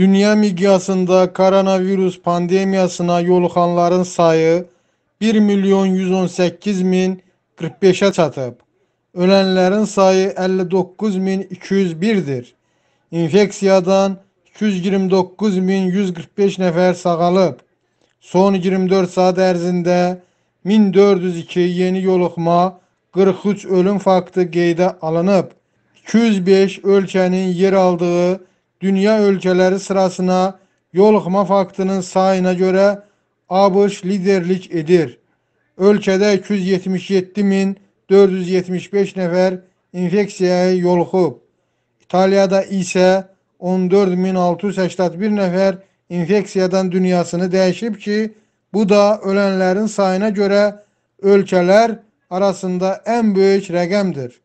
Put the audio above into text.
dünya miqyasında koronavirus pandemiyasına yoluxanların sayı 1 milyon 118 min 45'e çatıb. Ölənlərin sayı 59 min 201 İnfeksiyadan 229 min 145 nəfər sağalıb. Son 24 saat ərzində 1402 yeni yoluxma, 43 ölüm faktı qeydə alınıb. 205 ölkənin yer aldığı dünya ölkələri sırasına yoluxma faktının sayına görə ABŞ liderlik edir. Ölkədə 277.475 nəfər infeksiyaya yoluxub. İtalya'da isə 14.681 nəfər infeksiyadan dünyasını dəyişib ki, bu da ölənlərin sayına görə ölkələr arasında ən böyük rəqəmdir.